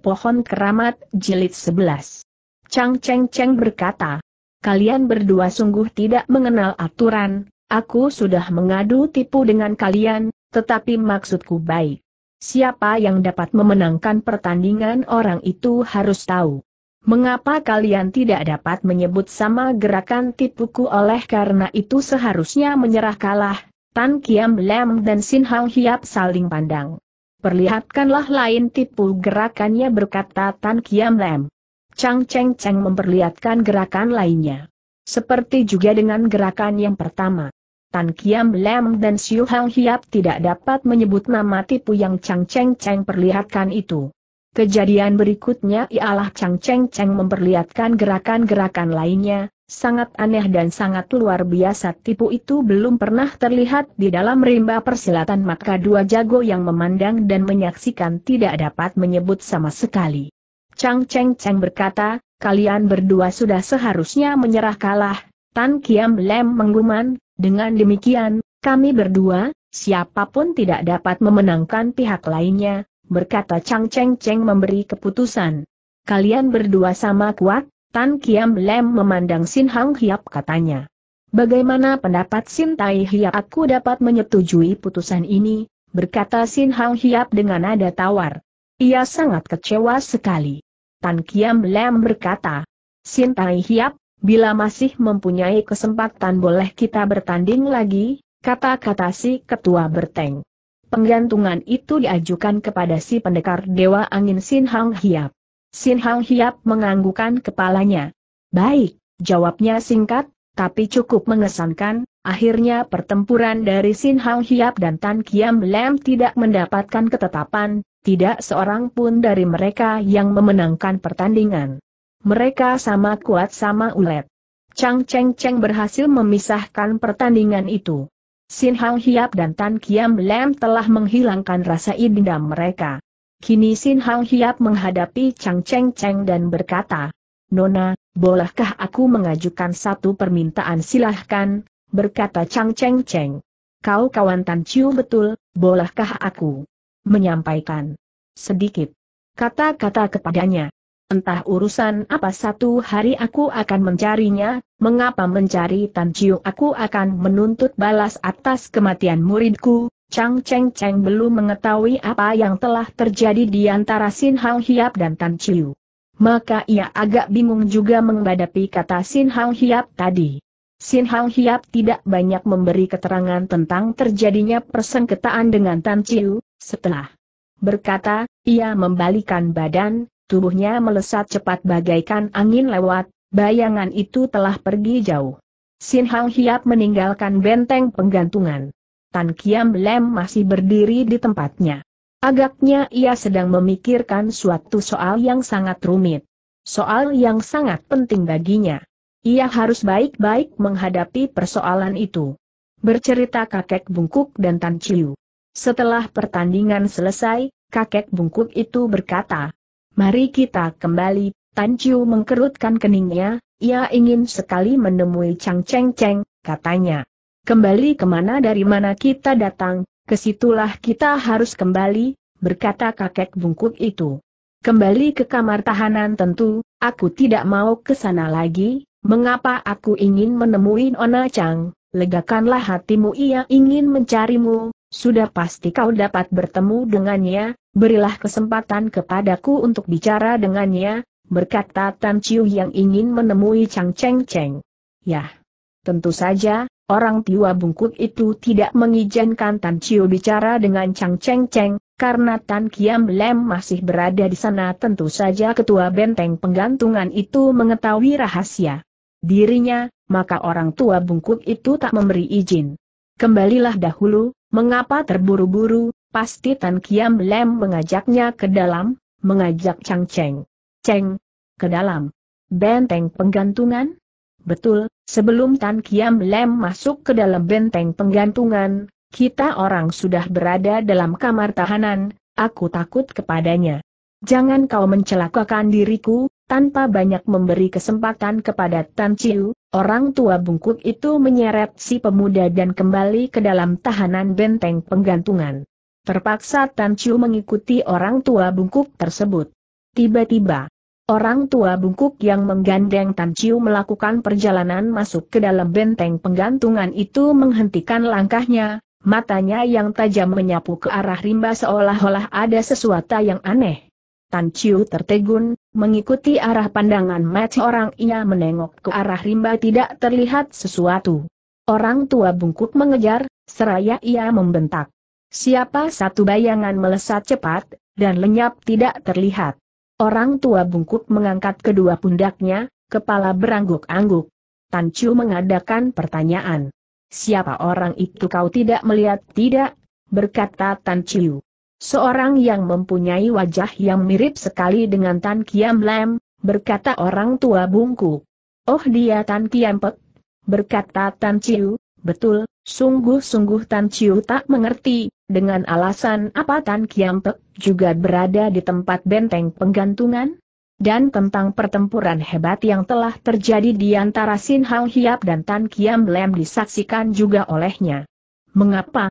Pohon Keramat, Jilid 11. Chang Cheng Cheng berkata, Kalian berdua sungguh tidak mengenal aturan, aku sudah mengadu tipu dengan kalian, tetapi maksudku baik. Siapa yang dapat memenangkan pertandingan orang itu harus tahu. Mengapa kalian tidak dapat menyebut sama gerakan tipuku oleh karena itu seharusnya menyerah kalah, Tan Kiam Lam dan Sin Hang Hiap saling pandang. Perlihatkanlah lain tipu gerakannya berkata Tan Kiam Lem. Chang Cheng Cheng memperlihatkan gerakan lainnya. Seperti juga dengan gerakan yang pertama. Tan Kiam Lem dan Siu Hang Hiap tidak dapat menyebut nama tipu yang Chang Cheng Cheng perlihatkan itu. Kejadian berikutnya ialah Chang Cheng Cheng memperlihatkan gerakan-gerakan lainnya, sangat aneh dan sangat luar biasa tipu itu belum pernah terlihat di dalam rimba persilatan maka dua jago yang memandang dan menyaksikan tidak dapat menyebut sama sekali. Chang Cheng Cheng berkata, kalian berdua sudah seharusnya menyerah kalah, Tan Kiam Lem mengguman, dengan demikian, kami berdua, siapapun tidak dapat memenangkan pihak lainnya, berkata Chang Cheng Cheng memberi keputusan. Kalian berdua sama kuat, Tan Kiam Lem memandang Sin Hang Hiap katanya. Bagaimana pendapat Sin Tai Hiap aku dapat menyetujui putusan ini, berkata Sin Hang Hiap dengan nada tawar. Ia sangat kecewa sekali. Tan Kiam Lem berkata, Sin Tai Hiap, bila masih mempunyai kesempatan boleh kita bertanding lagi, kata-kata si ketua berteng. Penggantungan itu diajukan kepada si pendekar Dewa Angin Sin Hang Hiap. Sin Hang Hiap menganggukan kepalanya. Baik, jawabnya singkat, tapi cukup mengesankan, akhirnya pertempuran dari Sin Hang Hiap dan Tan Kiam Lem tidak mendapatkan ketetapan, tidak seorang pun dari mereka yang memenangkan pertandingan. Mereka sama kuat sama ulet. Chang Cheng Cheng berhasil memisahkan pertandingan itu. Sin Hang Hiap dan Tan Kiam Lem telah menghilangkan rasa dendam mereka. Kini Sin Hang Hiap menghadapi Chang Cheng Cheng dan berkata, Nona, bolehkah aku mengajukan satu permintaan silahkan, berkata Chang Cheng Cheng. Kau kawan Tan Chiu betul, bolehkah aku menyampaikan sedikit kata-kata kepadanya. Entah urusan apa satu hari aku akan mencarinya, mengapa mencari Tan Chiu aku akan menuntut balas atas kematian muridku, Chang Cheng Cheng belum mengetahui apa yang telah terjadi di antara Sin Hang Hiap dan Tan Chiu. Maka ia agak bingung juga menghadapi kata Sin Hang Hiap tadi. Sin Hang Hiap tidak banyak memberi keterangan tentang terjadinya persengketaan dengan Tan Chiu, setelah berkata, ia membalikan badan, tubuhnya melesat cepat bagaikan angin lewat, bayangan itu telah pergi jauh. Sin Hang Hiap meninggalkan benteng penggantungan. Tan Kiam Lem masih berdiri di tempatnya. Agaknya ia sedang memikirkan suatu soal yang sangat rumit. Soal yang sangat penting baginya. Ia harus baik-baik menghadapi persoalan itu. Bercerita kakek bungkuk dan Tan Chiu. Setelah pertandingan selesai, kakek bungkuk itu berkata, Mari kita kembali, Tan Chiu mengkerutkan keningnya, ia ingin sekali menemui Chang Cheng Cheng, katanya. Kembali ke mana? dari mana kita datang, kesitulah kita harus kembali, berkata kakek bungkuk itu. Kembali ke kamar tahanan tentu, aku tidak mau ke sana lagi, mengapa aku ingin menemui Ona Chang, legakanlah hatimu ia ingin mencarimu, sudah pasti kau dapat bertemu dengannya, berilah kesempatan kepadaku untuk bicara dengannya, berkata Tan Chiu yang ingin menemui Chang Cheng Cheng. Yah, tentu saja, orang tua bungkuk itu tidak mengizinkan Tan Chiu bicara dengan Chang Cheng Cheng, karena Tan Kiam Lem masih berada di sana tentu saja ketua benteng penggantungan itu mengetahui rahasia dirinya, maka orang tua bungkuk itu tak memberi izin. Kembalilah dahulu, Mengapa terburu-buru, pasti Tan Kiam Lem mengajaknya ke dalam, mengajak Chang Cheng. Cheng, ke dalam. Benteng penggantungan? Betul, sebelum Tan Kiam Lem masuk ke dalam benteng penggantungan, kita orang sudah berada dalam kamar tahanan, aku takut kepadanya. Jangan kau mencelakakan diriku, tanpa banyak memberi kesempatan kepada Tan Chiu, orang tua bungkuk itu menyeret si pemuda dan kembali ke dalam tahanan benteng penggantungan. Terpaksa Tan Chiu mengikuti orang tua bungkuk tersebut. Tiba-tiba, orang tua bungkuk yang menggandeng Tan Chiu melakukan perjalanan masuk ke dalam benteng penggantungan itu menghentikan langkahnya, matanya yang tajam menyapu ke arah rimba seolah-olah ada sesuatu yang aneh. Tan Chiu tertegun, mengikuti arah pandangan mata orang ia menengok ke arah rimba tidak terlihat sesuatu. Orang tua bungkuk mengejar, seraya ia membentak. Siapa satu bayangan melesat cepat, dan lenyap tidak terlihat. Orang tua bungkuk mengangkat kedua pundaknya, kepala berangguk-angguk. Tan Chiu mengadakan pertanyaan. Siapa orang itu kau tidak melihat tidak? Berkata Tan Chiu. Seorang yang mempunyai wajah yang mirip sekali dengan Tan Kiam Lam, berkata orang tua bungku. Oh dia Tan Kiam Pek, berkata Tan Chiu, betul, sungguh-sungguh Tan Chiu tak mengerti, dengan alasan apa Tan Kiam Pek juga berada di tempat benteng penggantungan? Dan tentang pertempuran hebat yang telah terjadi di antara Sin Hang Hiap dan Tan Kiam Lam disaksikan juga olehnya. Mengapa,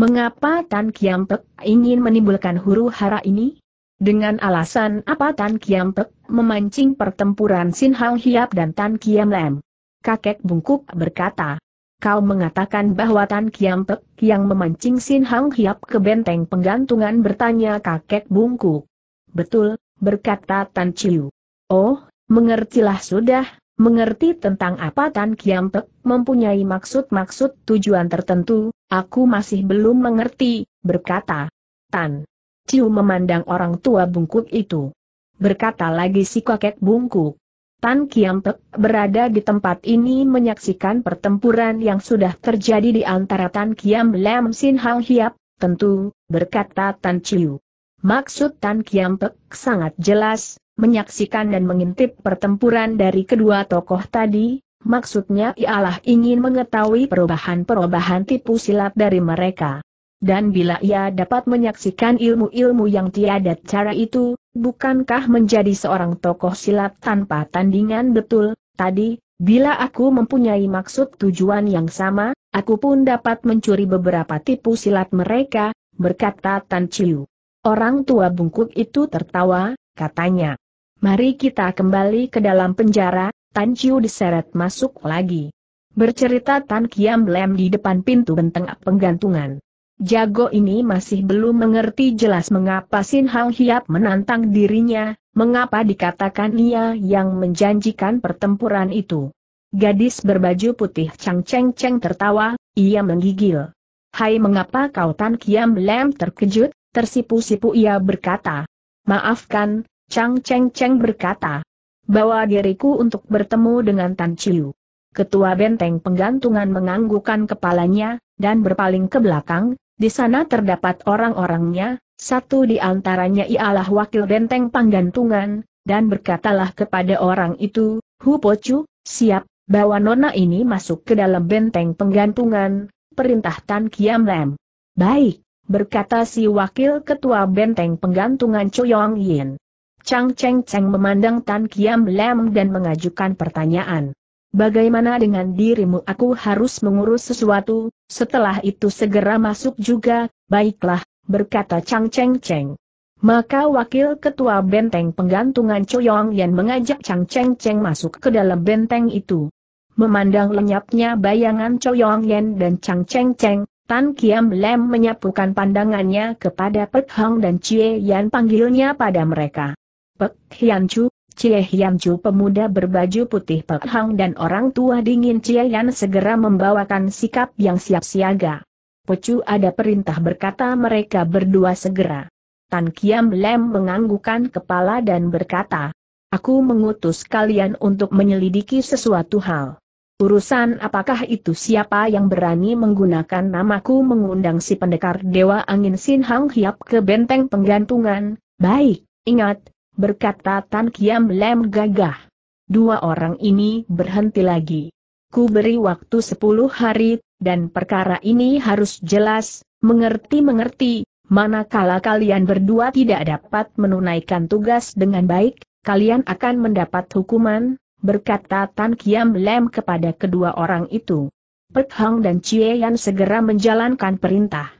Mengapa Tan Kiam Pek ingin menimbulkan huru hara ini? Dengan alasan apa Tan Kiam Pek memancing pertempuran Sin Hang Hiap dan Tan Kiam Lem? Kakek bungkuk berkata, kau mengatakan bahwa Tan Kiam Pek yang memancing Sin Hang Hiap ke benteng penggantungan bertanya kakek bungkuk. Betul, berkata Tan Chiu. Oh, mengertilah sudah, mengerti tentang apa Tan Kiampek, mempunyai maksud-maksud tujuan tertentu, aku masih belum mengerti, berkata. Tan Ciu memandang orang tua bungkuk itu. Berkata lagi si kakek bungkuk. Tan Kiampek berada di tempat ini menyaksikan pertempuran yang sudah terjadi di antara Tan Kiam Lam Sin Hang Hiap, tentu, berkata Tan Ciu. Maksud Tan Kiampek sangat jelas, menyaksikan dan mengintip pertempuran dari kedua tokoh tadi, maksudnya ialah ingin mengetahui perubahan-perubahan tipu silat dari mereka. Dan bila ia dapat menyaksikan ilmu-ilmu yang tiada cara itu, bukankah menjadi seorang tokoh silat tanpa tandingan betul, tadi, bila aku mempunyai maksud tujuan yang sama, aku pun dapat mencuri beberapa tipu silat mereka, berkata Tan Chiu. Orang tua bungkuk itu tertawa, katanya. Mari kita kembali ke dalam penjara, Tan Chiu diseret masuk lagi. Bercerita Tan Kiam Lem di depan pintu benteng penggantungan. Jago ini masih belum mengerti jelas mengapa Sin Hang Hiap menantang dirinya, mengapa dikatakan ia yang menjanjikan pertempuran itu. Gadis berbaju putih Chang Cheng Cheng tertawa, ia menggigil. Hai mengapa kau Tan Kiam Lem terkejut? tersipu-sipu ia berkata. Maafkan, Chang Cheng Cheng berkata. Bawa diriku untuk bertemu dengan Tan Chiu. Ketua benteng penggantungan menganggukkan kepalanya, dan berpaling ke belakang, di sana terdapat orang-orangnya, satu di antaranya ialah wakil benteng penggantungan, dan berkatalah kepada orang itu, Hu Chu, siap, bawa nona ini masuk ke dalam benteng penggantungan, perintah Tan Kiam Lam, Baik berkata si wakil ketua benteng penggantungan Choyong Yin. Chang Cheng Cheng memandang Tan Kiam Lam dan mengajukan pertanyaan. Bagaimana dengan dirimu aku harus mengurus sesuatu, setelah itu segera masuk juga, baiklah, berkata Chang Cheng Cheng. Maka wakil ketua benteng penggantungan Choyong Yan mengajak Chang Cheng Cheng masuk ke dalam benteng itu. Memandang lenyapnya bayangan Choyong Yan dan Chang Cheng Cheng, Tan Kiam Lem menyapukan pandangannya kepada Pek Hang dan Cie Yan panggilnya pada mereka. Pek Hian Chu, Cie Hian Chu pemuda berbaju putih Pek Hang dan orang tua dingin Cie Yan segera membawakan sikap yang siap siaga. Pecu ada perintah berkata mereka berdua segera. Tan Kiam Lem menganggukan kepala dan berkata, Aku mengutus kalian untuk menyelidiki sesuatu hal. Urusan apakah itu siapa yang berani menggunakan namaku mengundang si pendekar Dewa Angin Sin Hang Hiap ke benteng penggantungan? Baik, ingat, berkata Tan Kiam Lem gagah. Dua orang ini berhenti lagi. Ku beri waktu sepuluh hari, dan perkara ini harus jelas, mengerti-mengerti, Manakala kalian berdua tidak dapat menunaikan tugas dengan baik, kalian akan mendapat hukuman, berkata Tan Kiam Lem kepada kedua orang itu. Pek Hang dan Chie Yan segera menjalankan perintah.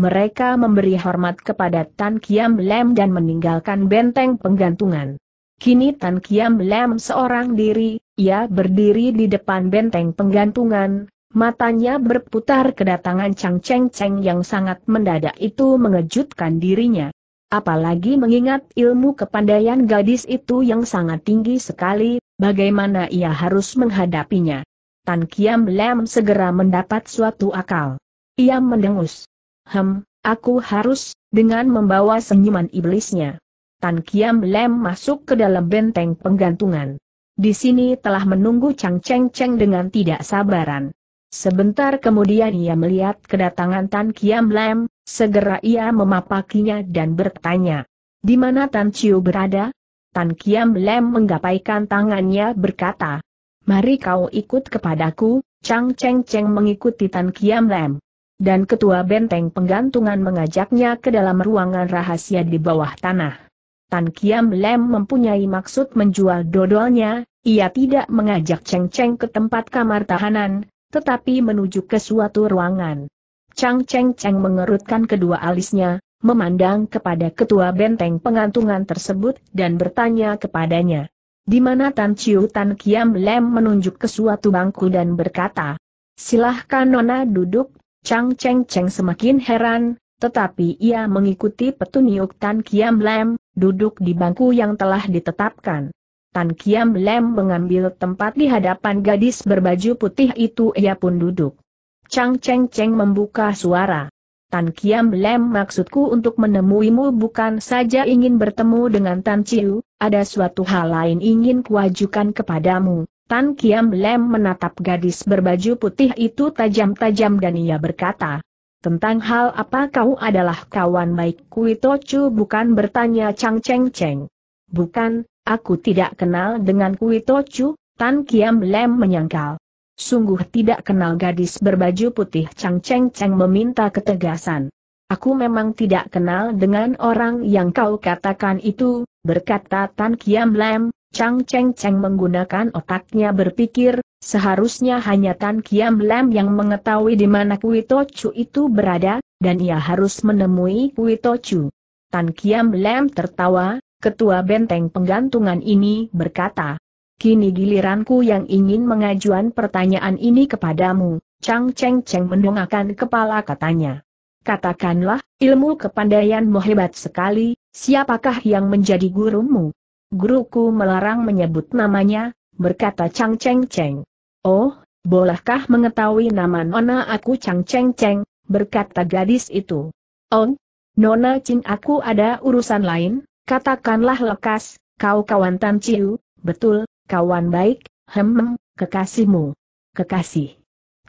Mereka memberi hormat kepada Tan Kiam Lem dan meninggalkan benteng penggantungan. Kini Tan Kiam Lem seorang diri, ia berdiri di depan benteng penggantungan, matanya berputar kedatangan Chang Cheng Cheng yang sangat mendadak itu mengejutkan dirinya. Apalagi mengingat ilmu kepandaian gadis itu yang sangat tinggi sekali, bagaimana ia harus menghadapinya. Tan Kiam Lem segera mendapat suatu akal. Ia mendengus. Hem, aku harus, dengan membawa senyuman iblisnya. Tan Kiam Lem masuk ke dalam benteng penggantungan. Di sini telah menunggu Chang Cheng Cheng dengan tidak sabaran. Sebentar kemudian ia melihat kedatangan Tan Kiam Lem, Segera ia memapakinya dan bertanya, di mana Tan Chiu berada? Tan Kiam Lem menggapaikan tangannya berkata, Mari kau ikut kepadaku, Chang Cheng Cheng mengikuti Tan Kiam Lem. Dan ketua benteng penggantungan mengajaknya ke dalam ruangan rahasia di bawah tanah. Tan Kiam Lem mempunyai maksud menjual dodolnya, ia tidak mengajak Cheng Cheng ke tempat kamar tahanan, tetapi menuju ke suatu ruangan. Chang Cheng Cheng mengerutkan kedua alisnya, memandang kepada ketua benteng pengantungan tersebut dan bertanya kepadanya. Di mana Tan Chiu Tan Kiam Lem menunjuk ke suatu bangku dan berkata, Silahkan Nona duduk, Chang Cheng Cheng semakin heran, tetapi ia mengikuti petunjuk Tan Kiam Lem, duduk di bangku yang telah ditetapkan. Tan Kiam Lem mengambil tempat di hadapan gadis berbaju putih itu ia pun duduk. Chang Cheng Cheng membuka suara. Tan Kiam Lem maksudku untuk menemuimu bukan saja ingin bertemu dengan Tan Chiu, ada suatu hal lain ingin kuajukan kepadamu. Tan Kiam Lem menatap gadis berbaju putih itu tajam-tajam dan ia berkata, Tentang hal apa kau adalah kawan baik Kui Chu bukan bertanya Chang Cheng Cheng. Bukan, aku tidak kenal dengan Kui Chu, Tan Kiam Lem menyangkal sungguh tidak kenal gadis berbaju putih Chang Cheng Cheng meminta ketegasan. Aku memang tidak kenal dengan orang yang kau katakan itu, berkata Tan Kiam Lam, Chang Cheng Cheng menggunakan otaknya berpikir, seharusnya hanya Tan Kiam Lam yang mengetahui di mana Kui Chu itu berada, dan ia harus menemui Kui Chu. Tan Kiam Lam tertawa, ketua benteng penggantungan ini berkata, kini giliranku yang ingin mengajukan pertanyaan ini kepadamu. Chang Cheng Cheng mendongakkan kepala katanya. Katakanlah, ilmu kepandaianmu hebat sekali, siapakah yang menjadi gurumu? Guruku melarang menyebut namanya, berkata Chang Cheng Cheng. Oh, bolehkah mengetahui nama nona aku Chang Cheng Cheng, berkata gadis itu. Oh, nona Cing aku ada urusan lain, katakanlah lekas, kau kawan Tan Chiu, betul, Kawan baik, hem, kekasihmu. Kekasih.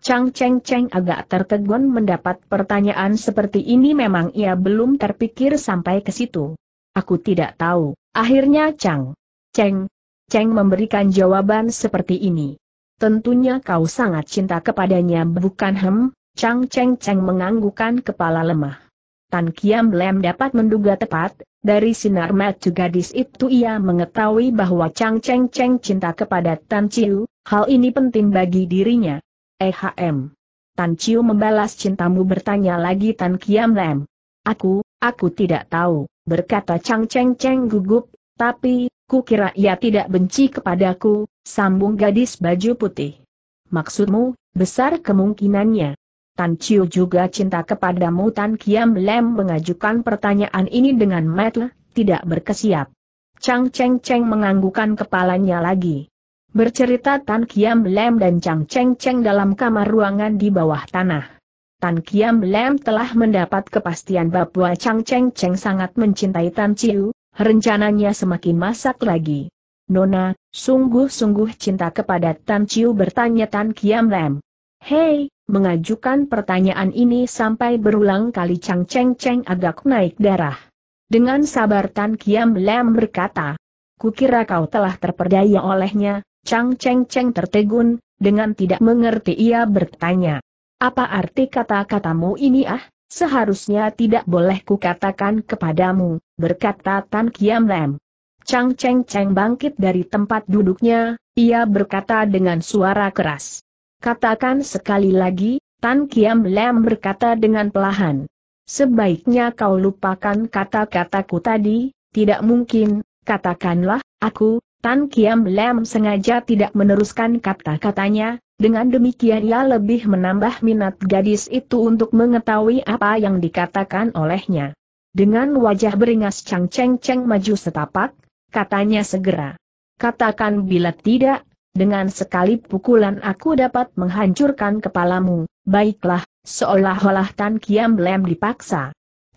Chang Cheng Cheng agak tertegun mendapat pertanyaan seperti ini memang ia belum terpikir sampai ke situ. Aku tidak tahu. Akhirnya Chang Cheng Cheng memberikan jawaban seperti ini. Tentunya kau sangat cinta kepadanya bukan hem? Chang Cheng Cheng menganggukan kepala lemah. Tan Kiam Lem dapat menduga tepat, dari sinar mata gadis itu ia mengetahui bahwa Chang Cheng Cheng cinta kepada Tan Chiu, hal ini penting bagi dirinya. EHM. Tan Chiu membalas cintamu bertanya lagi Tan Kiam Lem. Aku, aku tidak tahu, berkata Chang Cheng Cheng gugup, tapi, ku kira ia tidak benci kepadaku, sambung gadis baju putih. Maksudmu, besar kemungkinannya. Tan Chiu juga cinta kepadamu Tan Kiam Lem mengajukan pertanyaan ini dengan metle, tidak berkesiap. Chang Cheng Cheng menganggukan kepalanya lagi. Bercerita Tan Kiam Lem dan Chang Cheng Cheng dalam kamar ruangan di bawah tanah. Tan Kiam Lem telah mendapat kepastian bahwa Chang Cheng Cheng sangat mencintai Tan Chiu, rencananya semakin masak lagi. Nona, sungguh-sungguh cinta kepada Tan Chiu bertanya Tan Kiam Lem. Hei, Mengajukan pertanyaan ini sampai berulang kali Chang Cheng Cheng agak naik darah. Dengan sabar Tan Kiam Lam berkata, Kukira kau telah terperdaya olehnya, Chang Cheng Cheng tertegun, dengan tidak mengerti ia bertanya. Apa arti kata-katamu ini ah? Seharusnya tidak boleh kukatakan kepadamu, berkata Tan Kiam Lam. Chang Cheng Cheng bangkit dari tempat duduknya, ia berkata dengan suara keras. Katakan sekali lagi, Tan Kiam Lem berkata dengan pelahan. Sebaiknya kau lupakan kata-kataku tadi, tidak mungkin, katakanlah, aku, Tan Kiam Lem sengaja tidak meneruskan kata-katanya, dengan demikian ia lebih menambah minat gadis itu untuk mengetahui apa yang dikatakan olehnya. Dengan wajah beringas Chang ceng ceng maju setapak, katanya segera. Katakan bila tidak, dengan sekali pukulan aku dapat menghancurkan kepalamu, baiklah, seolah-olah Tan Kiam Lem dipaksa.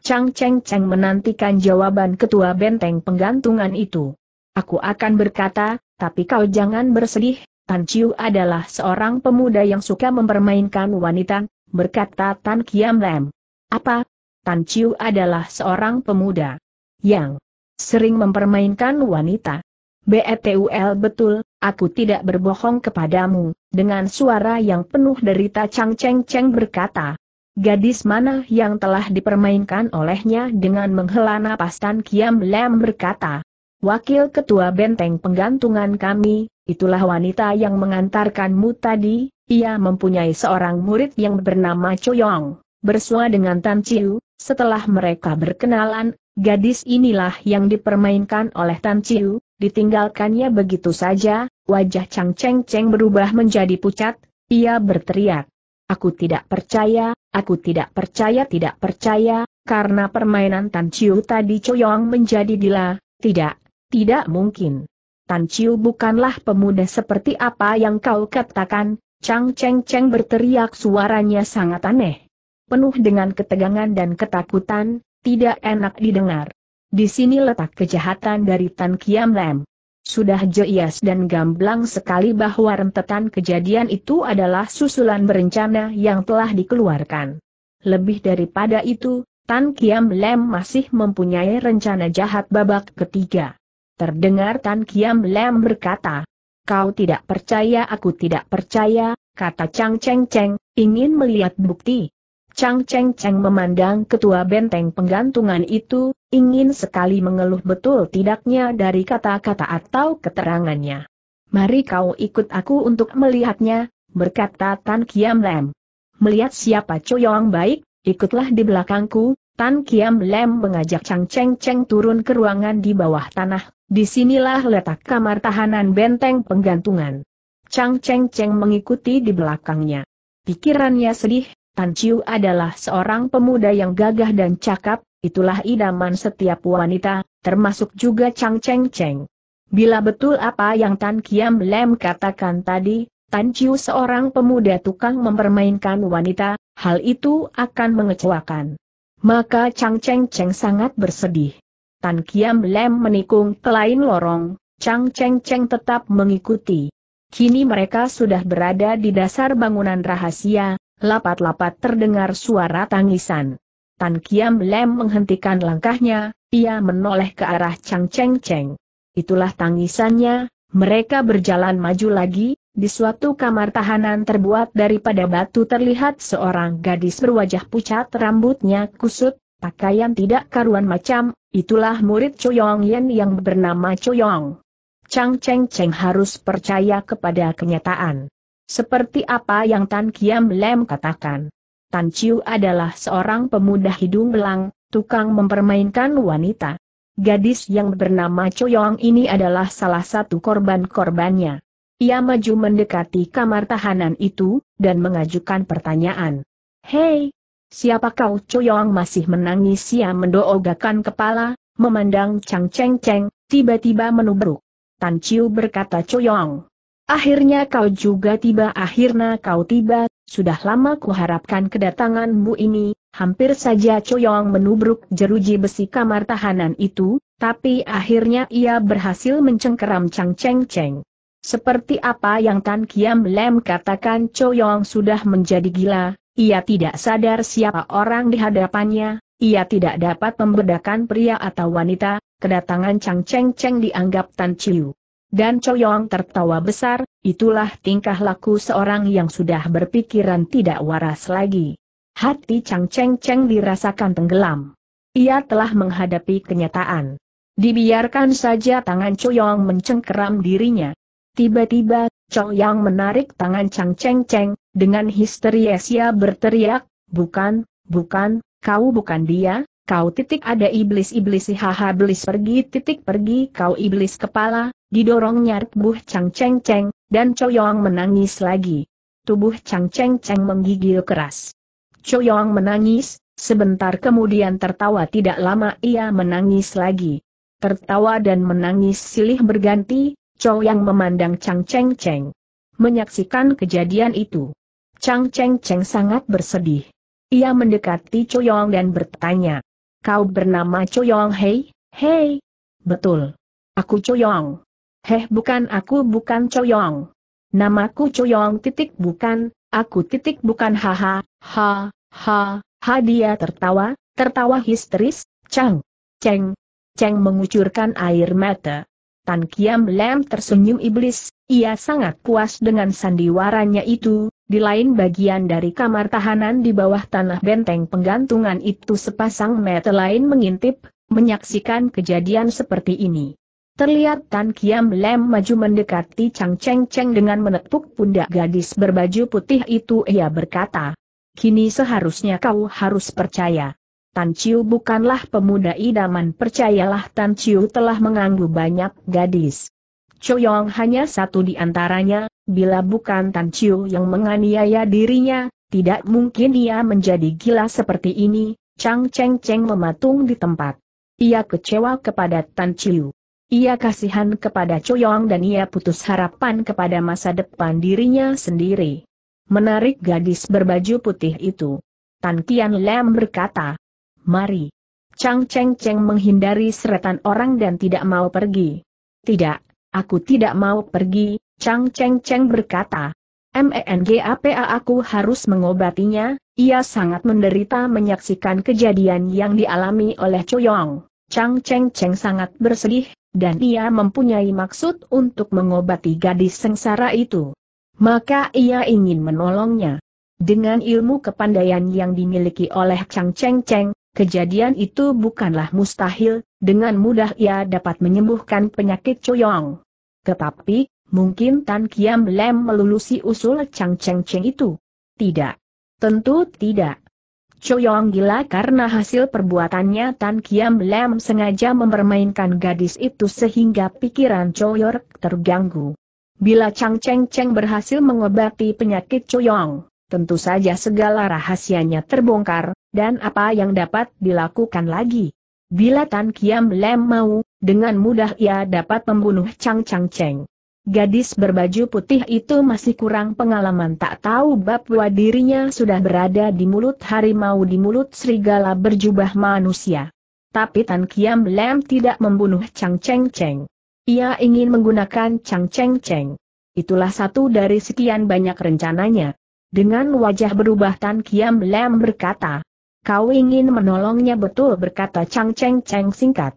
Chang Cheng Cheng menantikan jawaban ketua benteng penggantungan itu. Aku akan berkata, tapi kau jangan bersedih, Tan Chiu adalah seorang pemuda yang suka mempermainkan wanita, berkata Tan Kiam Lem. Apa? Tan Chiu adalah seorang pemuda yang sering mempermainkan wanita. Betul, betul, aku tidak berbohong kepadamu, dengan suara yang penuh derita Chang Cheng Cheng berkata. Gadis mana yang telah dipermainkan olehnya dengan menghela napas Tan Kiam Lam berkata. Wakil Ketua Benteng Penggantungan kami, itulah wanita yang mengantarkanmu tadi, ia mempunyai seorang murid yang bernama Choyong. Bersua dengan Tan Chiu, setelah mereka berkenalan, gadis inilah yang dipermainkan oleh Tan Chiu, Ditinggalkannya begitu saja, wajah Chang Cheng Cheng berubah menjadi pucat, ia berteriak. Aku tidak percaya, aku tidak percaya tidak percaya, karena permainan Tan Chiu tadi Choyong menjadi gila, tidak, tidak mungkin. Tan Chiu bukanlah pemuda seperti apa yang kau katakan, Chang Cheng Cheng berteriak suaranya sangat aneh. Penuh dengan ketegangan dan ketakutan, tidak enak didengar. Di sini letak kejahatan dari Tan Kiam Lam. Sudah jelas dan gamblang sekali bahwa rentetan kejadian itu adalah susulan berencana yang telah dikeluarkan. Lebih daripada itu, Tan Kiam Lam masih mempunyai rencana jahat babak ketiga. Terdengar Tan Kiam Lam berkata, Kau tidak percaya aku tidak percaya, kata Chang Cheng Cheng, ingin melihat bukti. Chang Cheng Cheng memandang ketua benteng penggantungan itu, Ingin sekali mengeluh betul tidaknya dari kata-kata atau keterangannya. Mari kau ikut aku untuk melihatnya, berkata Tan Kiam Lem. Melihat siapa Coyong baik, ikutlah di belakangku, Tan Kiam Lem mengajak Chang Cheng Cheng turun ke ruangan di bawah tanah, disinilah letak kamar tahanan benteng penggantungan. Chang Cheng Cheng mengikuti di belakangnya. Pikirannya sedih, Tan Chiu adalah seorang pemuda yang gagah dan cakap, Itulah idaman setiap wanita, termasuk juga Chang Cheng Cheng. Bila betul apa yang Tan Kiam Lem katakan tadi, Tan Chiu seorang pemuda tukang mempermainkan wanita, hal itu akan mengecewakan. Maka Chang Cheng Cheng sangat bersedih. Tan Kiam Lem menikung ke lain lorong, Chang Cheng Cheng tetap mengikuti. Kini mereka sudah berada di dasar bangunan rahasia, lapat-lapat terdengar suara tangisan. Tan Kiam Lem menghentikan langkahnya, ia menoleh ke arah Chang Cheng Cheng. Itulah tangisannya, mereka berjalan maju lagi, di suatu kamar tahanan terbuat daripada batu terlihat seorang gadis berwajah pucat rambutnya kusut, pakaian tidak karuan macam, itulah murid Choyong Yen yang bernama Choyong. Chang Cheng Cheng harus percaya kepada kenyataan. Seperti apa yang Tan Kiam Lem katakan. Tan Chiu adalah seorang pemuda hidung belang, tukang mempermainkan wanita. Gadis yang bernama Choyong ini adalah salah satu korban-korbannya. Ia maju mendekati kamar tahanan itu, dan mengajukan pertanyaan. Hei, siapa kau Choyong masih menangis ia mendoogakan kepala, memandang Chang Cheng Cheng, tiba-tiba menubruk. Tan Chiu berkata Choyong, Akhirnya kau juga tiba akhirnya kau tiba, sudah lama kuharapkan kedatanganmu ini, hampir saja Choyong menubruk jeruji besi kamar tahanan itu, tapi akhirnya ia berhasil mencengkeram Chang Cheng Cheng. Seperti apa yang Tan Kiam Lem katakan Choyong sudah menjadi gila, ia tidak sadar siapa orang di hadapannya, ia tidak dapat membedakan pria atau wanita, kedatangan Chang Cheng Cheng dianggap Tan Chiu. Dan Choyong tertawa besar, itulah tingkah laku seorang yang sudah berpikiran tidak waras lagi. Hati Chang Cheng Cheng dirasakan tenggelam. Ia telah menghadapi kenyataan. Dibiarkan saja tangan Choyong mencengkeram dirinya. Tiba-tiba, Choyong menarik tangan Chang Cheng Cheng, dengan histeria berteriak, bukan, bukan, kau bukan dia, kau titik ada iblis-iblis haha belis pergi titik pergi kau iblis kepala, didorongnya tubuh Chang Cheng Cheng, dan Choyong menangis lagi. Tubuh Chang Cheng Cheng menggigil keras. Choyong menangis, sebentar kemudian tertawa tidak lama ia menangis lagi. Tertawa dan menangis silih berganti, coyong memandang Chang Cheng Cheng. Menyaksikan kejadian itu. Chang Cheng Cheng sangat bersedih. Ia mendekati Choyong dan bertanya, Kau bernama Choyong Hei? Hei! Betul. Aku Choyong. Heh bukan aku bukan Choyong. Namaku Choyong titik bukan, aku titik bukan haha, ha, ha, ha dia tertawa, tertawa histeris, Chang, Cheng, Cheng mengucurkan air mata. Tan Kiam Lem tersenyum iblis, ia sangat puas dengan sandiwaranya itu, di lain bagian dari kamar tahanan di bawah tanah benteng penggantungan itu sepasang mata lain mengintip, menyaksikan kejadian seperti ini. Terlihat Tan Kiam Lem maju mendekati Chang Cheng Cheng dengan menepuk pundak gadis berbaju putih itu ia berkata. Kini seharusnya kau harus percaya. Tan Chiu bukanlah pemuda idaman percayalah Tan Chiu telah mengganggu banyak gadis. Choyong hanya satu di antaranya, bila bukan Tan Chiu yang menganiaya dirinya, tidak mungkin ia menjadi gila seperti ini, Chang Cheng Cheng mematung di tempat. Ia kecewa kepada Tan Chiu. Ia kasihan kepada Choyong dan ia putus harapan kepada masa depan dirinya sendiri. Menarik gadis berbaju putih itu. Tan Tian Lam berkata, Mari. Chang Cheng Cheng menghindari seretan orang dan tidak mau pergi. Tidak, Aku tidak mau pergi, Chang Cheng Cheng berkata. MENGAPA aku harus mengobatinya, ia sangat menderita menyaksikan kejadian yang dialami oleh Choyong. Chang Cheng Cheng sangat bersedih, dan ia mempunyai maksud untuk mengobati gadis sengsara itu. Maka ia ingin menolongnya. Dengan ilmu kepandaian yang dimiliki oleh Chang Cheng Cheng, kejadian itu bukanlah mustahil, dengan mudah ia dapat menyembuhkan penyakit Choyong. Tetapi, mungkin Tan Kiam Lem melulusi usul Chang Cheng Cheng itu? Tidak. Tentu tidak. Choyong gila karena hasil perbuatannya Tan Kiam Lem sengaja mempermainkan gadis itu sehingga pikiran Choyork terganggu. Bila Chang Cheng Cheng berhasil mengobati penyakit Choyong, tentu saja segala rahasianya terbongkar, dan apa yang dapat dilakukan lagi? Bila Tan Kiam Lem mau, dengan mudah ia dapat membunuh Chang Chang Cheng. Gadis berbaju putih itu masih kurang pengalaman tak tahu bahwa dirinya sudah berada di mulut harimau di mulut serigala berjubah manusia. Tapi Tan Kiam Lem tidak membunuh Chang Cheng Cheng. Ia ingin menggunakan Chang Cheng Cheng. Itulah satu dari sekian banyak rencananya. Dengan wajah berubah Tan Kiam Lem berkata, Kau ingin menolongnya betul berkata Chang Cheng Cheng singkat.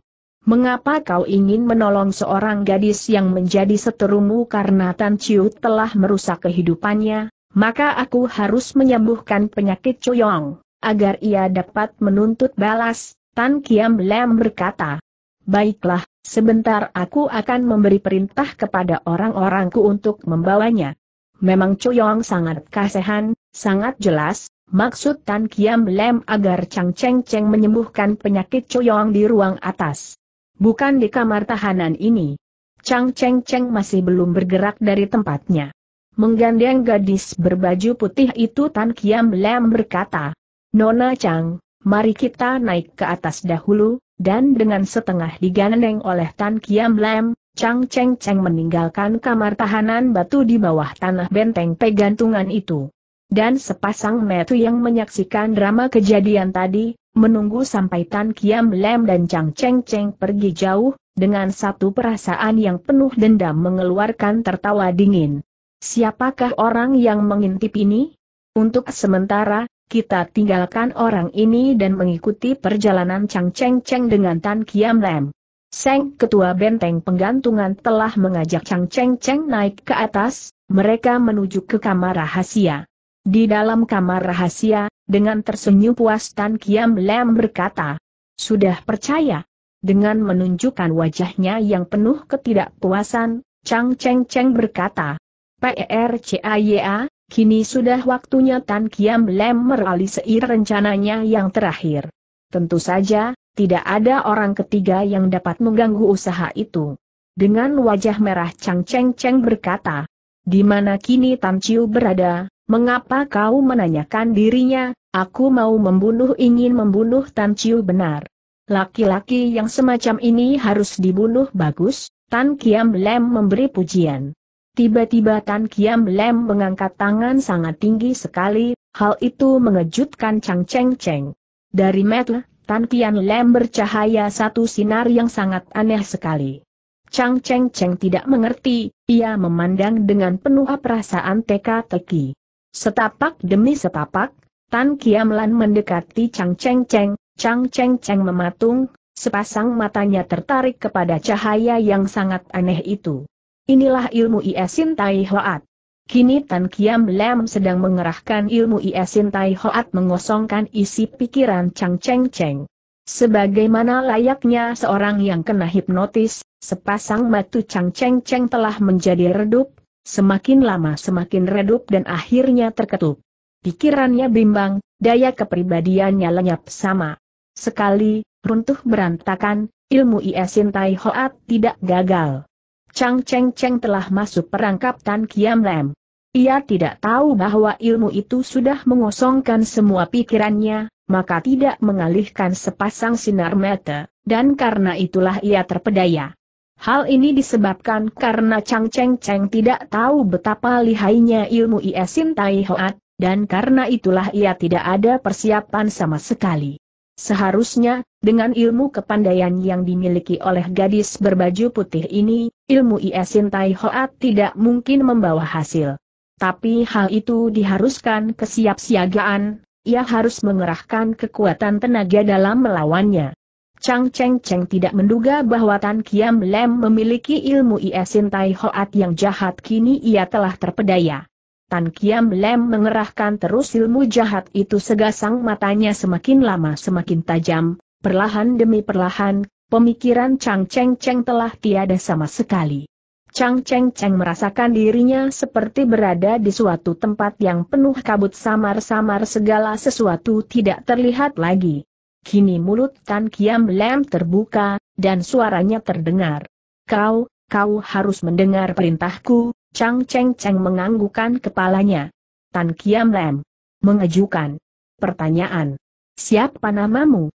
Mengapa kau ingin menolong seorang gadis yang menjadi seterumu karena Tan Chiu telah merusak kehidupannya, maka aku harus menyembuhkan penyakit Choyong, agar ia dapat menuntut balas, Tan Kiam Lam berkata. Baiklah, sebentar aku akan memberi perintah kepada orang-orangku untuk membawanya. Memang Choyong sangat kasehan, sangat jelas, Maksud Tan Kiam Lem agar Chang Cheng Cheng menyembuhkan penyakit Choyong di ruang atas. Bukan di kamar tahanan ini. Chang Cheng Cheng masih belum bergerak dari tempatnya. Menggandeng gadis berbaju putih itu Tan Kiam Lam berkata, Nona Chang, mari kita naik ke atas dahulu, dan dengan setengah digandeng oleh Tan Kiam Lam, Chang Cheng Cheng meninggalkan kamar tahanan batu di bawah tanah benteng pegantungan itu. Dan sepasang metu yang menyaksikan drama kejadian tadi, menunggu sampai Tan Kiam Lem dan Chang Cheng Cheng pergi jauh, dengan satu perasaan yang penuh dendam mengeluarkan tertawa dingin. Siapakah orang yang mengintip ini? Untuk sementara, kita tinggalkan orang ini dan mengikuti perjalanan Chang Cheng Cheng dengan Tan Kiam Lem. Seng Ketua Benteng Penggantungan telah mengajak Chang Cheng Cheng naik ke atas, mereka menuju ke kamar rahasia. Di dalam kamar rahasia, dengan tersenyum puas Tan Kiam Lem berkata, Sudah percaya. Dengan menunjukkan wajahnya yang penuh ketidakpuasan, Chang Cheng Cheng berkata, PERCAYA, kini sudah waktunya Tan Kiam Lam meralisir rencananya yang terakhir. Tentu saja, tidak ada orang ketiga yang dapat mengganggu usaha itu. Dengan wajah merah Chang Cheng Cheng berkata, di mana kini Tan Chiu berada, mengapa kau menanyakan dirinya, Aku mau membunuh ingin membunuh Tan Chiu benar. Laki-laki yang semacam ini harus dibunuh bagus, Tan Kiam Lem memberi pujian. Tiba-tiba Tan Kiam Lem mengangkat tangan sangat tinggi sekali, hal itu mengejutkan Chang Cheng Cheng. Dari metel, Tan Kiam Lem bercahaya satu sinar yang sangat aneh sekali. Chang Cheng Cheng tidak mengerti, ia memandang dengan penuh perasaan teka-teki. Setapak demi setapak, Tan Lan mendekati Chang Cheng Cheng, Chang Cheng Cheng mematung, sepasang matanya tertarik kepada cahaya yang sangat aneh itu. Inilah ilmu Iesin Tai Hoat. Kini Tan Kiam Lam sedang mengerahkan ilmu Iesin Tai Hoat mengosongkan isi pikiran Chang Cheng Cheng. Sebagaimana layaknya seorang yang kena hipnotis, sepasang matu Chang Cheng Cheng telah menjadi redup, semakin lama semakin redup dan akhirnya terketup. Pikirannya bimbang, daya kepribadiannya lenyap sama. Sekali, runtuh berantakan, ilmu Iesin Tai Hoat tidak gagal. Chang Cheng Cheng telah masuk perangkap Tan Kiam Lem. Ia tidak tahu bahwa ilmu itu sudah mengosongkan semua pikirannya, maka tidak mengalihkan sepasang sinar mata, dan karena itulah ia terpedaya. Hal ini disebabkan karena Chang Cheng Cheng tidak tahu betapa lihainya ilmu Iesin Tai Hoat, dan karena itulah ia tidak ada persiapan sama sekali. Seharusnya, dengan ilmu kepandaian yang dimiliki oleh gadis berbaju putih ini, ilmu Iesin Tai Hoat tidak mungkin membawa hasil. Tapi hal itu diharuskan kesiapsiagaan, ia harus mengerahkan kekuatan tenaga dalam melawannya. Chang Cheng Cheng tidak menduga bahwa Tan Kiam Lem memiliki ilmu Iesin Tai Hoat yang jahat kini ia telah terpedaya. Tan Kiam Lem mengerahkan terus ilmu jahat itu segasang matanya semakin lama semakin tajam, perlahan demi perlahan, pemikiran Chang Cheng Cheng telah tiada sama sekali. Chang Cheng Cheng merasakan dirinya seperti berada di suatu tempat yang penuh kabut samar-samar segala sesuatu tidak terlihat lagi. Kini mulut Tan Kiam Lem terbuka, dan suaranya terdengar. Kau, kau harus mendengar perintahku, Chang Cheng Cheng menganggukkan kepalanya. Tan Kiam Lam mengejukan. pertanyaan. Siapa namamu?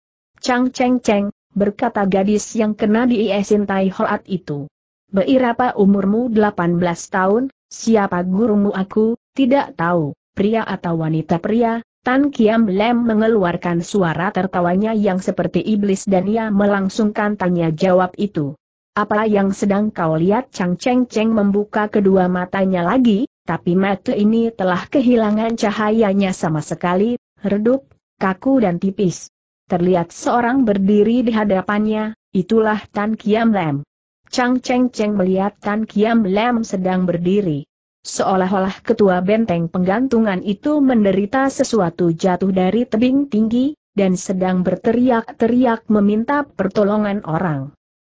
Chang Cheng Cheng, berkata gadis yang kena di Iesin Tai Hoat itu. Berapa umurmu 18 tahun, siapa gurumu aku, tidak tahu, pria atau wanita pria, Tan Kiam Lem mengeluarkan suara tertawanya yang seperti iblis dan ia melangsungkan tanya jawab itu. Apa yang sedang kau lihat Chang Cheng Cheng membuka kedua matanya lagi, tapi mata ini telah kehilangan cahayanya sama sekali, redup, kaku dan tipis. Terlihat seorang berdiri di hadapannya, itulah Tan Kiam Lem. Chang Cheng Cheng melihat Tan Kiam Lem sedang berdiri. Seolah-olah ketua benteng penggantungan itu menderita sesuatu jatuh dari tebing tinggi, dan sedang berteriak-teriak meminta pertolongan orang.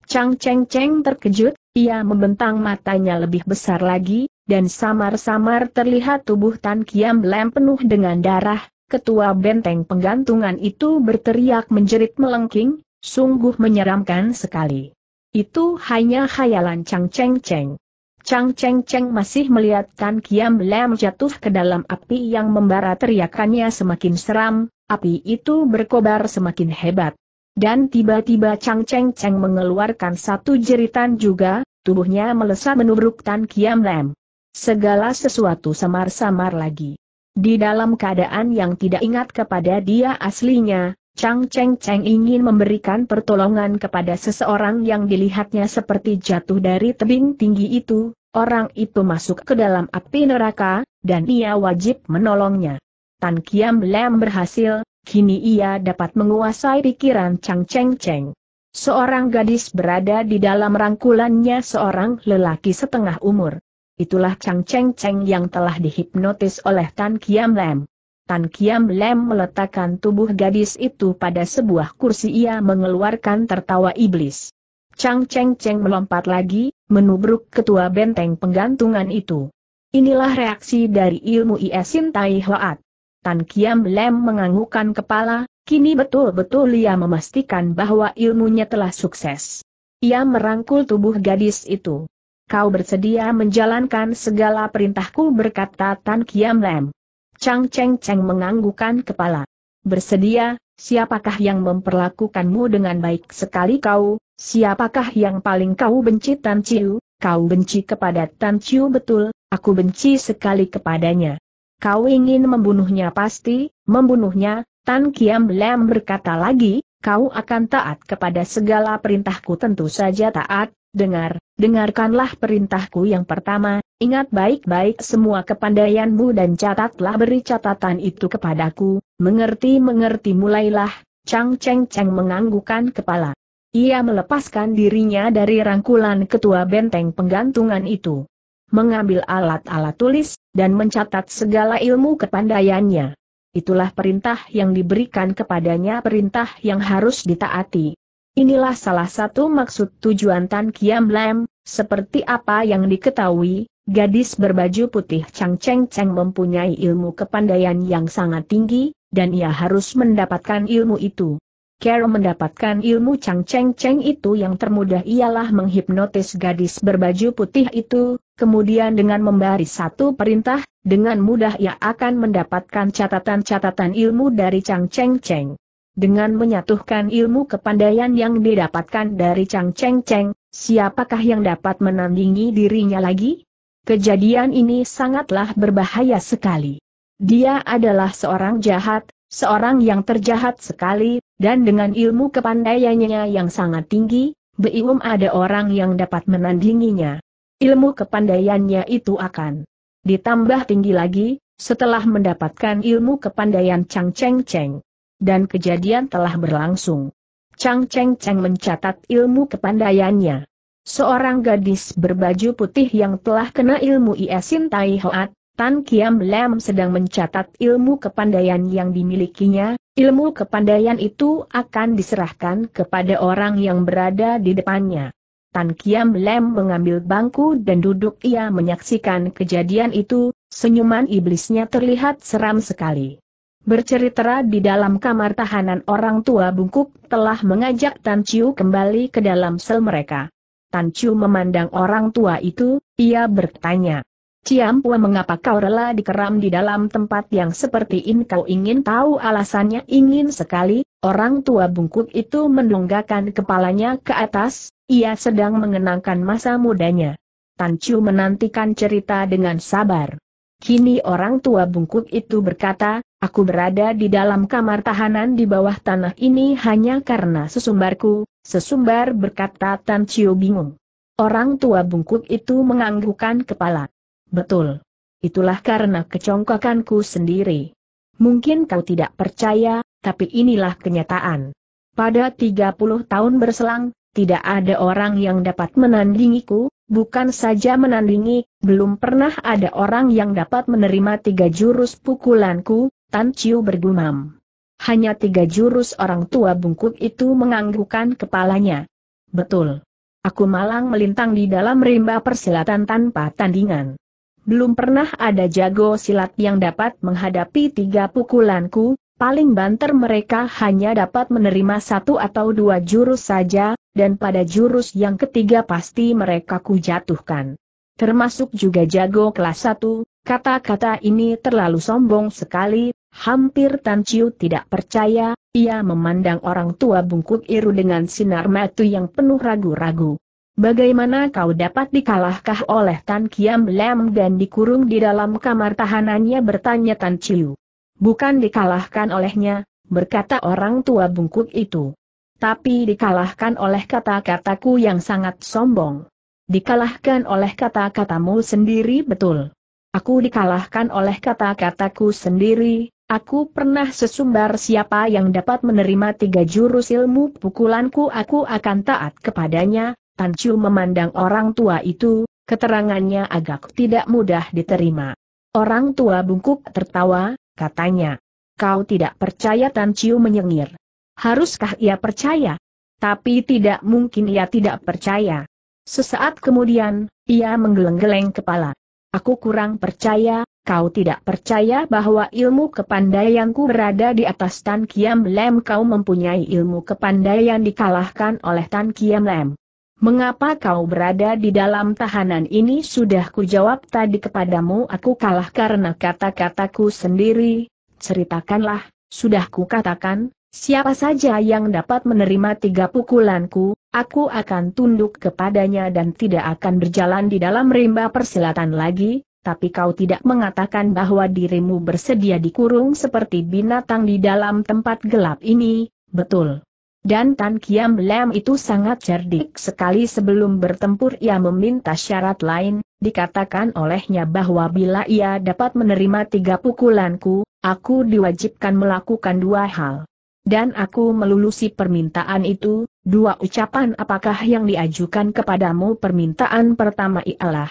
Chang Cheng Cheng terkejut, ia membentang matanya lebih besar lagi, dan samar-samar terlihat tubuh Tan Kiam Lem penuh dengan darah, ketua benteng penggantungan itu berteriak menjerit melengking, sungguh menyeramkan sekali. Itu hanya khayalan Chang Cheng Cheng. Chang Cheng Cheng masih melihat Tan Kiam Lem jatuh ke dalam api yang membara teriakannya semakin seram, api itu berkobar semakin hebat. Dan tiba-tiba Chang Cheng Cheng mengeluarkan satu jeritan juga, tubuhnya melesat menubruk Tan Kiam Lem. Segala sesuatu samar-samar lagi. Di dalam keadaan yang tidak ingat kepada dia aslinya, Chang Cheng Cheng ingin memberikan pertolongan kepada seseorang yang dilihatnya seperti jatuh dari tebing tinggi itu, orang itu masuk ke dalam api neraka, dan ia wajib menolongnya. Tan Kiam Lem berhasil, kini ia dapat menguasai pikiran Chang Cheng Cheng. Seorang gadis berada di dalam rangkulannya seorang lelaki setengah umur. Itulah Chang Cheng Cheng yang telah dihipnotis oleh Tan Kiam Lem. Tan Kiam Lem meletakkan tubuh gadis itu pada sebuah kursi ia mengeluarkan tertawa iblis. Chang Cheng Cheng melompat lagi, menubruk ketua benteng penggantungan itu. Inilah reaksi dari ilmu Iesin Tai Hoat. Tan Kiam Lem menganggukkan kepala, kini betul-betul ia memastikan bahwa ilmunya telah sukses. Ia merangkul tubuh gadis itu. Kau bersedia menjalankan segala perintahku berkata Tan Kiam Lem. Chang Cheng Cheng menganggukkan kepala. Bersedia, siapakah yang memperlakukanmu dengan baik sekali kau, siapakah yang paling kau benci Tan Chiu, kau benci kepada Tan Chiu betul, aku benci sekali kepadanya kau ingin membunuhnya pasti, membunuhnya, Tan Kiam Lam berkata lagi, kau akan taat kepada segala perintahku tentu saja taat, dengar, dengarkanlah perintahku yang pertama, ingat baik-baik semua kepandaianmu dan catatlah beri catatan itu kepadaku, mengerti-mengerti mulailah, Chang Cheng Cheng menganggukan kepala. Ia melepaskan dirinya dari rangkulan ketua benteng penggantungan itu. Mengambil alat-alat tulis, dan mencatat segala ilmu kepandaiannya. Itulah perintah yang diberikan kepadanya perintah yang harus ditaati. Inilah salah satu maksud tujuan Tan Kiam Lam, seperti apa yang diketahui, gadis berbaju putih Chang Cheng Cheng mempunyai ilmu kepandaian yang sangat tinggi, dan ia harus mendapatkan ilmu itu. Kero mendapatkan ilmu Chang Cheng Cheng itu yang termudah ialah menghipnotis gadis berbaju putih itu, kemudian dengan memberi satu perintah, dengan mudah ia akan mendapatkan catatan-catatan ilmu dari Chang Cheng Cheng. Dengan menyatukan ilmu kepandaian yang didapatkan dari Chang Cheng Cheng, siapakah yang dapat menandingi dirinya lagi? Kejadian ini sangatlah berbahaya sekali. Dia adalah seorang jahat, seorang yang terjahat sekali, dan dengan ilmu kepandaiannya yang sangat tinggi, belum ada orang yang dapat menandinginya. Ilmu kepandaiannya itu akan ditambah tinggi lagi, setelah mendapatkan ilmu kepandaian Chang Cheng Cheng. Dan kejadian telah berlangsung. Chang Cheng Cheng mencatat ilmu kepandaiannya. Seorang gadis berbaju putih yang telah kena ilmu Iesin Tai Hoat, Tan Kiam Lam sedang mencatat ilmu kepandaian yang dimilikinya, Ilmu kepandaian itu akan diserahkan kepada orang yang berada di depannya. Tan Kiam Lem mengambil bangku dan duduk ia menyaksikan kejadian itu, senyuman iblisnya terlihat seram sekali. Bercerita di dalam kamar tahanan orang tua bungkuk telah mengajak Tan Chiu kembali ke dalam sel mereka. Tan Chiu memandang orang tua itu, ia bertanya, Ciam Pua mengapa kau rela dikeram di dalam tempat yang seperti ini kau ingin tahu alasannya ingin sekali, orang tua bungkuk itu mendonggakan kepalanya ke atas, ia sedang mengenangkan masa mudanya. Tan Chu menantikan cerita dengan sabar. Kini orang tua bungkuk itu berkata, aku berada di dalam kamar tahanan di bawah tanah ini hanya karena sesumbarku, sesumbar berkata Tan Chiu bingung. Orang tua bungkuk itu menganggukkan kepala. Betul. Itulah karena kecongkakanku sendiri. Mungkin kau tidak percaya, tapi inilah kenyataan. Pada 30 tahun berselang, tidak ada orang yang dapat menandingiku, bukan saja menandingi, belum pernah ada orang yang dapat menerima tiga jurus pukulanku, Tan Chiu bergumam. Hanya tiga jurus orang tua bungkuk itu menganggukkan kepalanya. Betul. Aku malang melintang di dalam rimba persilatan tanpa tandingan. Belum pernah ada jago silat yang dapat menghadapi tiga pukulanku, paling banter mereka hanya dapat menerima satu atau dua jurus saja, dan pada jurus yang ketiga pasti mereka kujatuhkan. Termasuk juga jago kelas satu. kata-kata ini terlalu sombong sekali, hampir Tan Chiu tidak percaya, ia memandang orang tua bungkuk Iru dengan sinar mata yang penuh ragu-ragu. Bagaimana kau dapat dikalahkah oleh Tan Kiam Lam dan dikurung di dalam kamar tahanannya bertanya Tan Chiu. Bukan dikalahkan olehnya, berkata orang tua bungkuk itu. Tapi dikalahkan oleh kata-kataku yang sangat sombong. Dikalahkan oleh kata-katamu sendiri betul. Aku dikalahkan oleh kata-kataku sendiri, Aku pernah sesumbar siapa yang dapat menerima tiga jurus ilmu pukulanku aku akan taat kepadanya, Tancu memandang orang tua itu, keterangannya agak tidak mudah diterima. Orang tua bungkuk tertawa, katanya. Kau tidak percaya Tancu menyengir. Haruskah ia percaya? Tapi tidak mungkin ia tidak percaya. Sesaat kemudian, ia menggeleng-geleng kepala. Aku kurang percaya, kau tidak percaya bahwa ilmu kepandaianku berada di atas Tan Kiam Lem kau mempunyai ilmu kepandaian dikalahkan oleh Tan Kiam Lem. Mengapa kau berada di dalam tahanan ini sudah kujawab tadi kepadamu aku kalah karena kata-kataku sendiri, ceritakanlah, sudah kukatakan, siapa saja yang dapat menerima tiga pukulanku, aku akan tunduk kepadanya dan tidak akan berjalan di dalam rimba persilatan lagi, tapi kau tidak mengatakan bahwa dirimu bersedia dikurung seperti binatang di dalam tempat gelap ini, betul. Dan Tan Kiam Lam itu sangat cerdik sekali sebelum bertempur ia meminta syarat lain, dikatakan olehnya bahwa bila ia dapat menerima tiga pukulanku, aku diwajibkan melakukan dua hal. Dan aku melulusi permintaan itu, dua ucapan apakah yang diajukan kepadamu permintaan pertama ialah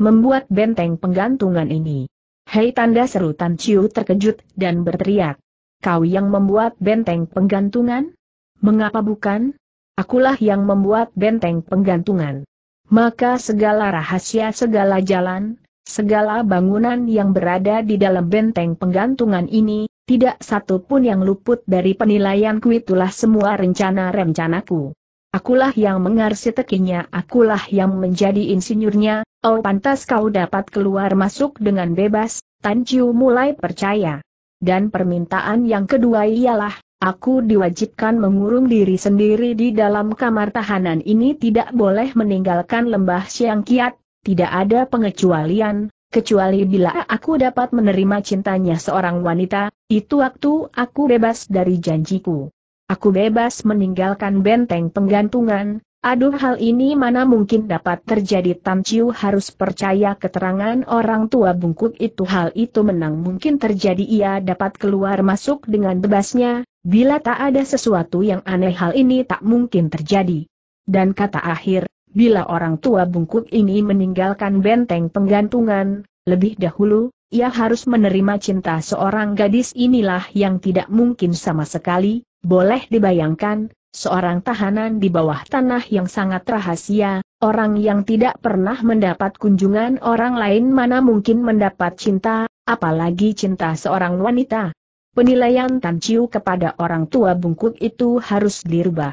membuat benteng penggantungan ini. Hei tanda seru Tan terkejut dan berteriak. Kau yang membuat benteng penggantungan? Mengapa bukan? Akulah yang membuat benteng penggantungan. Maka segala rahasia segala jalan, segala bangunan yang berada di dalam benteng penggantungan ini, tidak satu pun yang luput dari penilaianku itulah semua rencana-rencanaku. Akulah yang mengarsitekinya, akulah yang menjadi insinyurnya, oh pantas kau dapat keluar masuk dengan bebas, Tan mulai percaya. Dan permintaan yang kedua ialah, Aku diwajibkan mengurung diri sendiri di dalam kamar tahanan ini tidak boleh meninggalkan lembah Siang Kiat, tidak ada pengecualian, kecuali bila aku dapat menerima cintanya seorang wanita, itu waktu aku bebas dari janjiku. Aku bebas meninggalkan benteng penggantungan, aduh hal ini mana mungkin dapat terjadi Tan Chiu harus percaya keterangan orang tua bungkuk itu hal itu menang mungkin terjadi ia dapat keluar masuk dengan bebasnya, Bila tak ada sesuatu yang aneh hal ini tak mungkin terjadi. Dan kata akhir, bila orang tua bungkuk ini meninggalkan benteng penggantungan, lebih dahulu, ia harus menerima cinta seorang gadis inilah yang tidak mungkin sama sekali, boleh dibayangkan, seorang tahanan di bawah tanah yang sangat rahasia, orang yang tidak pernah mendapat kunjungan orang lain mana mungkin mendapat cinta, apalagi cinta seorang wanita. Penilaian Tan Chiu kepada orang tua bungkuk itu harus dirubah.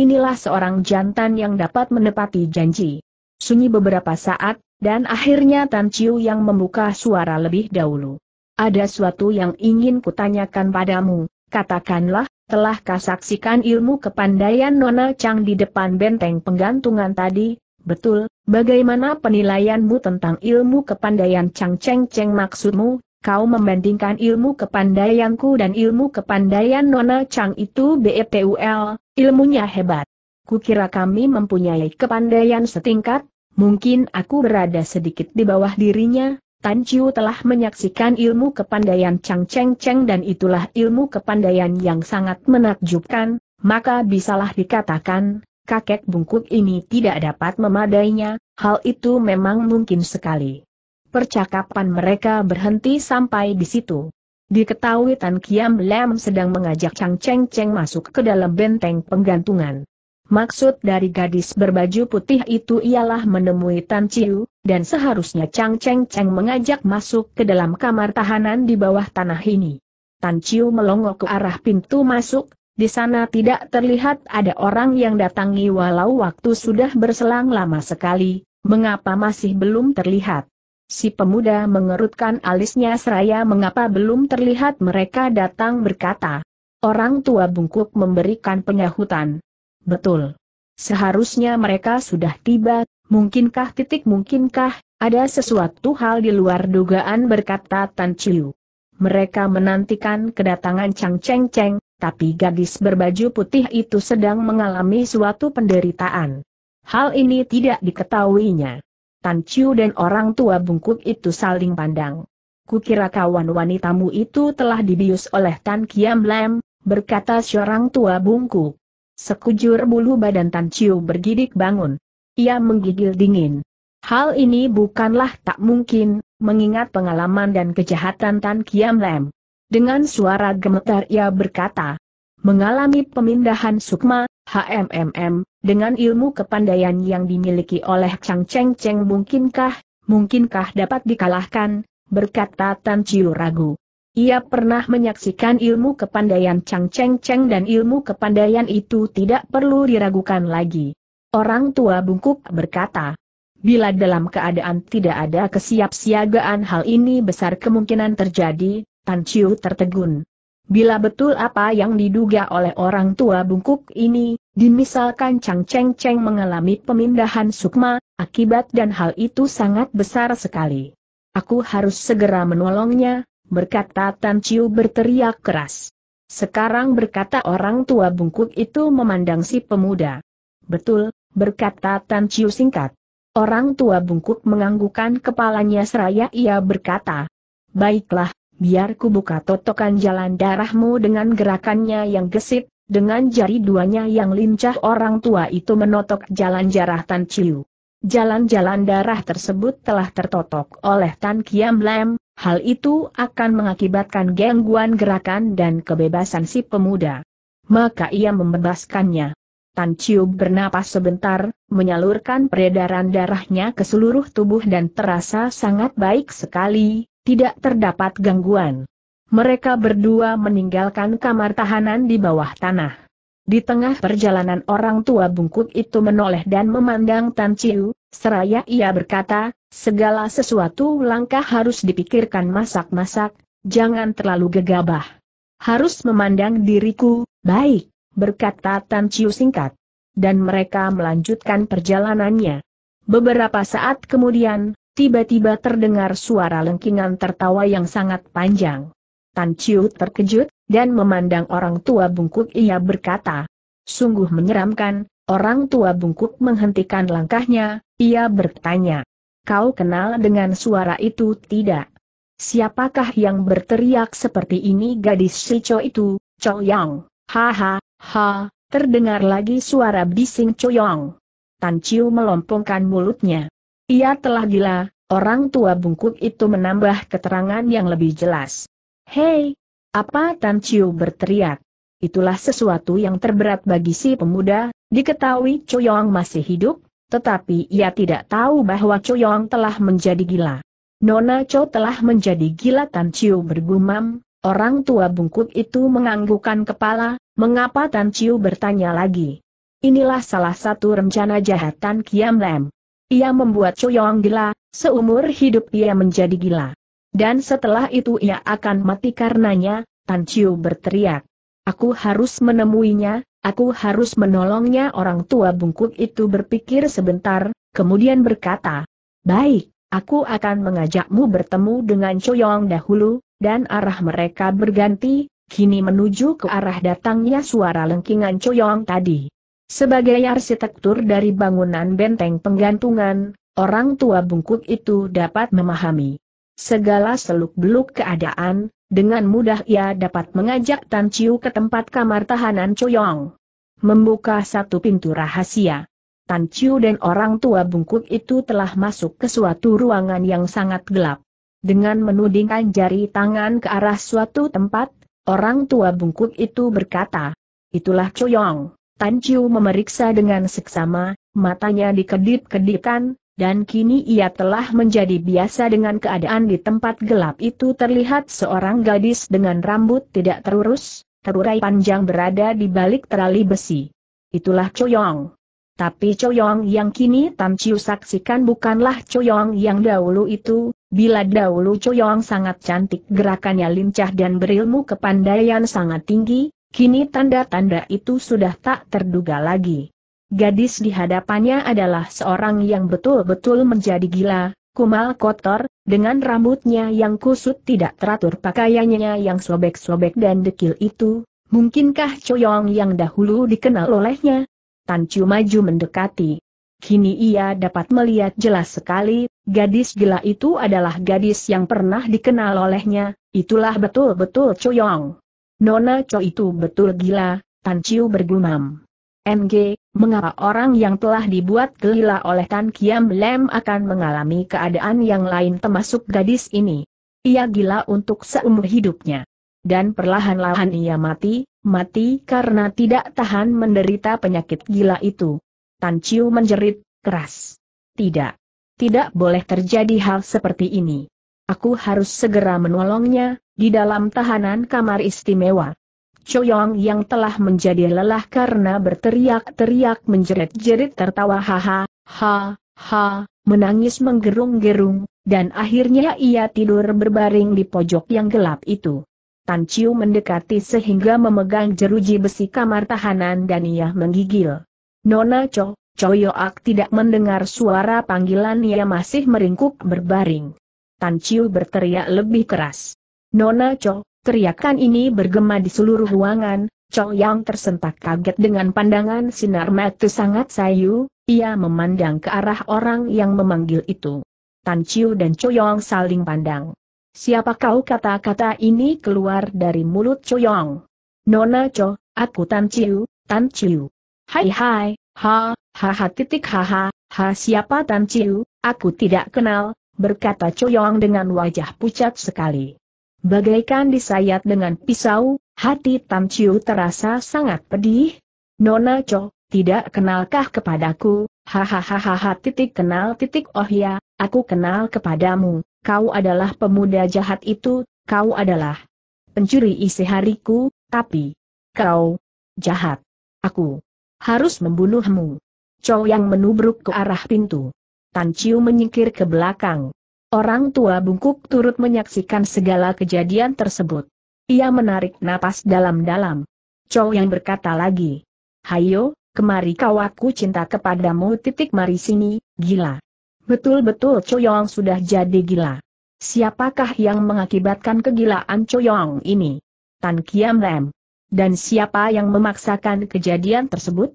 Inilah seorang jantan yang dapat menepati janji. Sunyi beberapa saat, dan akhirnya Tan Chiu yang membuka suara lebih dahulu. Ada suatu yang ingin kutanyakan padamu, katakanlah, telah kasaksikan ilmu kepandaian Nona Chang di depan benteng penggantungan tadi, betul, bagaimana penilaianmu tentang ilmu kepandaian Chang Cheng Cheng maksudmu, kau membandingkan ilmu kepandaianku dan ilmu kepandaian Nona Chang itu BETUL, ilmunya hebat. Kukira kami mempunyai kepandaian setingkat, mungkin aku berada sedikit di bawah dirinya, Tan Chiu telah menyaksikan ilmu kepandaian Chang Cheng Cheng dan itulah ilmu kepandaian yang sangat menakjubkan, maka bisalah dikatakan, kakek bungkuk ini tidak dapat memadainya, hal itu memang mungkin sekali. Percakapan mereka berhenti sampai di situ. Diketahui Tan Kiam Lam sedang mengajak Chang Cheng Cheng masuk ke dalam benteng penggantungan. Maksud dari gadis berbaju putih itu ialah menemui Tan Chiu, dan seharusnya Chang Cheng Cheng mengajak masuk ke dalam kamar tahanan di bawah tanah ini. Tan Chiu melongok ke arah pintu masuk, di sana tidak terlihat ada orang yang datangi walau waktu sudah berselang lama sekali, mengapa masih belum terlihat. Si pemuda mengerutkan alisnya seraya mengapa belum terlihat mereka datang berkata. Orang tua bungkuk memberikan penyahutan. Betul. Seharusnya mereka sudah tiba, mungkinkah titik mungkinkah, ada sesuatu hal di luar dugaan berkata Tan Chiu. Mereka menantikan kedatangan Chang Cheng Cheng, tapi gadis berbaju putih itu sedang mengalami suatu penderitaan. Hal ini tidak diketahuinya. Tan Chiu dan orang tua bungkuk itu saling pandang. Kukira kawan wanitamu itu telah dibius oleh Tan Kiam Lam, berkata seorang tua bungkuk. Sekujur bulu badan Tan Chiu bergidik bangun. Ia menggigil dingin. Hal ini bukanlah tak mungkin, mengingat pengalaman dan kejahatan Tan Kiam Lam. Dengan suara gemetar ia berkata, mengalami pemindahan sukma, HMMM, dengan ilmu kepandaian yang dimiliki oleh Chang Cheng Cheng mungkinkah, mungkinkah dapat dikalahkan, berkata Tan Chiu ragu. Ia pernah menyaksikan ilmu kepandaian Chang Cheng Cheng dan ilmu kepandaian itu tidak perlu diragukan lagi. Orang tua bungkuk berkata, bila dalam keadaan tidak ada kesiapsiagaan hal ini besar kemungkinan terjadi, Tan Chiu tertegun. Bila betul apa yang diduga oleh orang tua bungkuk ini, dimisalkan Chang Cheng Cheng mengalami pemindahan sukma, akibat dan hal itu sangat besar sekali. Aku harus segera menolongnya, berkata Tan Chiu berteriak keras. Sekarang berkata orang tua bungkuk itu memandang si pemuda. Betul, berkata Tan Chiu singkat. Orang tua bungkuk menganggukan kepalanya seraya ia berkata, Baiklah, Biar buka totokan jalan darahmu dengan gerakannya yang gesit, dengan jari duanya yang lincah orang tua itu menotok jalan jarah Tan Chiu. Jalan-jalan darah tersebut telah tertotok oleh Tan Kiam Lam, hal itu akan mengakibatkan gangguan gerakan dan kebebasan si pemuda. Maka ia membebaskannya. Tan Chiu bernapas sebentar, menyalurkan peredaran darahnya ke seluruh tubuh dan terasa sangat baik sekali, tidak terdapat gangguan. Mereka berdua meninggalkan kamar tahanan di bawah tanah. Di tengah perjalanan orang tua bungkuk itu menoleh dan memandang Tan Chiu, seraya ia berkata, segala sesuatu langkah harus dipikirkan masak-masak, jangan terlalu gegabah. Harus memandang diriku, baik, berkata Tan Chiu singkat. Dan mereka melanjutkan perjalanannya. Beberapa saat kemudian, tiba-tiba terdengar suara lengkingan tertawa yang sangat panjang. Tan Chiu terkejut, dan memandang orang tua bungkuk ia berkata, Sungguh menyeramkan, orang tua bungkuk menghentikan langkahnya, ia bertanya, Kau kenal dengan suara itu tidak? Siapakah yang berteriak seperti ini gadis si Cho itu, Cho Yang? ha, ha! terdengar lagi suara bising Yang. Tan Chiu melompongkan mulutnya. Ia telah gila, orang tua bungkuk itu menambah keterangan yang lebih jelas. Hei! Apa Tan Chiu berteriak? Itulah sesuatu yang terberat bagi si pemuda, diketahui Choyong masih hidup, tetapi ia tidak tahu bahwa Choyong telah menjadi gila. Nona Cho telah menjadi gila Tan Chiu bergumam, orang tua bungkuk itu menganggukkan kepala, mengapa Tan Chiu bertanya lagi. Inilah salah satu rencana jahatan Kiam Lam. Ia membuat Choyong gila, seumur hidup ia menjadi gila. Dan setelah itu ia akan mati karenanya, Tan Chiu berteriak. Aku harus menemuinya, aku harus menolongnya orang tua bungkuk itu berpikir sebentar, kemudian berkata. Baik, aku akan mengajakmu bertemu dengan Choyong dahulu, dan arah mereka berganti, kini menuju ke arah datangnya suara lengkingan Choyong tadi. Sebagai arsitektur dari bangunan benteng penggantungan, orang tua bungkuk itu dapat memahami segala seluk-beluk keadaan, dengan mudah ia dapat mengajak Tan Chiu ke tempat kamar tahanan Choyong. Membuka satu pintu rahasia. Tan Chiu dan orang tua bungkuk itu telah masuk ke suatu ruangan yang sangat gelap. Dengan menudingkan jari tangan ke arah suatu tempat, orang tua bungkuk itu berkata, Itulah Choyong. Tan Chiu memeriksa dengan seksama, matanya dikedip-kedipkan, dan kini ia telah menjadi biasa dengan keadaan di tempat gelap itu terlihat seorang gadis dengan rambut tidak terurus, terurai panjang berada di balik terali besi. Itulah Choyong. Tapi Choyong yang kini Tan Chiu saksikan bukanlah Choyong yang dahulu itu, bila dahulu Choyong sangat cantik gerakannya lincah dan berilmu kepandaian sangat tinggi, Kini tanda-tanda itu sudah tak terduga lagi. Gadis di hadapannya adalah seorang yang betul-betul menjadi gila, kumal kotor, dengan rambutnya yang kusut tidak teratur pakaiannya yang sobek-sobek dan dekil itu, mungkinkah Choyong yang dahulu dikenal olehnya? Tan Chiu maju mendekati. Kini ia dapat melihat jelas sekali, gadis gila itu adalah gadis yang pernah dikenal olehnya, itulah betul-betul Choyong. Nona Cho itu betul gila, Tan Chiu bergumam. Ng, mengapa orang yang telah dibuat gila oleh Tan Kiam Lem akan mengalami keadaan yang lain termasuk gadis ini? Ia gila untuk seumur hidupnya. Dan perlahan-lahan ia mati, mati karena tidak tahan menderita penyakit gila itu. Tan Chiu menjerit, keras. Tidak. Tidak boleh terjadi hal seperti ini. Aku harus segera menolongnya, di dalam tahanan kamar istimewa. Choyong yang telah menjadi lelah karena berteriak-teriak menjerit-jerit tertawa haha, ha, ha, menangis menggerung-gerung, dan akhirnya ia tidur berbaring di pojok yang gelap itu. Tan Chiu mendekati sehingga memegang jeruji besi kamar tahanan dan ia menggigil. Nona Cho, Choyoak tidak mendengar suara panggilan ia masih meringkuk berbaring. Tan Chiu berteriak lebih keras. Nona Cho, teriakan ini bergema di seluruh ruangan, Cho Yang tersentak kaget dengan pandangan sinar mata sangat sayu, ia memandang ke arah orang yang memanggil itu. Tan Chiu dan Yang saling pandang. Siapa kau kata-kata ini keluar dari mulut Yang? Nona Cho, aku Tan Chiu, Tan Chiu. Hai hai, ha, ha ha titik ha ha, ha siapa Tan Chiu, aku tidak kenal, berkata Choyong dengan wajah pucat sekali. Bagaikan disayat dengan pisau, hati Tam Chiu terasa sangat pedih. Nona Cho, tidak kenalkah kepadaku, hahaha titik kenal titik oh ya, aku kenal kepadamu, kau adalah pemuda jahat itu, kau adalah pencuri isi hariku, tapi kau jahat. Aku harus membunuhmu. Chow yang menubruk ke arah pintu. Tan Chiu menyingkir ke belakang. Orang tua bungkuk turut menyaksikan segala kejadian tersebut. Ia menarik napas dalam-dalam. Chow yang berkata lagi. Hayo, kemari kau aku cinta kepadamu titik mari sini, gila. Betul-betul Choyong sudah jadi gila. Siapakah yang mengakibatkan kegilaan Choyong ini? Tan Kiam Lem. Dan siapa yang memaksakan kejadian tersebut?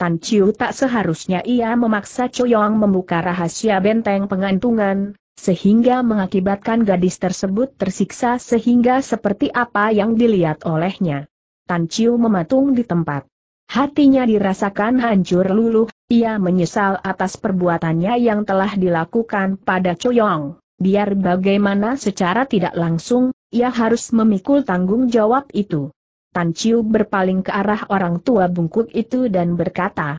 Tan Chiu tak seharusnya ia memaksa Choyong membuka rahasia benteng pengantungan, sehingga mengakibatkan gadis tersebut tersiksa sehingga seperti apa yang dilihat olehnya. Tan Chiu mematung di tempat. Hatinya dirasakan hancur luluh, ia menyesal atas perbuatannya yang telah dilakukan pada Choyong. Biar bagaimana secara tidak langsung, ia harus memikul tanggung jawab itu. Tan Chiu berpaling ke arah orang tua bungkuk itu dan berkata,